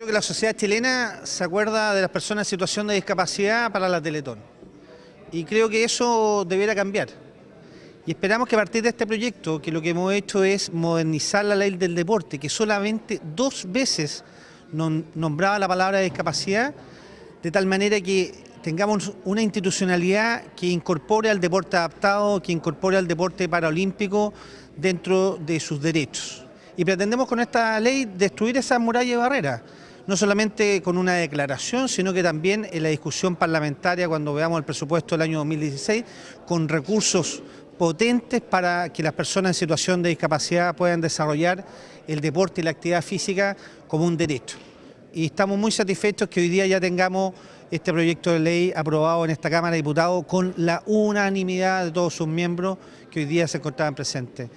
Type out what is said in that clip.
Creo que la sociedad chilena se acuerda de las personas en situación de discapacidad para la Teletón. Y creo que eso debiera cambiar. Y esperamos que a partir de este proyecto, que lo que hemos hecho es modernizar la ley del deporte, que solamente dos veces nombraba la palabra discapacidad, de tal manera que tengamos una institucionalidad que incorpore al deporte adaptado, que incorpore al deporte paralímpico dentro de sus derechos y pretendemos con esta ley destruir esas murallas y barreras no solamente con una declaración, sino que también en la discusión parlamentaria cuando veamos el presupuesto del año 2016, con recursos potentes para que las personas en situación de discapacidad puedan desarrollar el deporte y la actividad física como un derecho. Y estamos muy satisfechos que hoy día ya tengamos este proyecto de ley aprobado en esta Cámara de Diputados con la unanimidad de todos sus miembros que hoy día se encontraban presentes.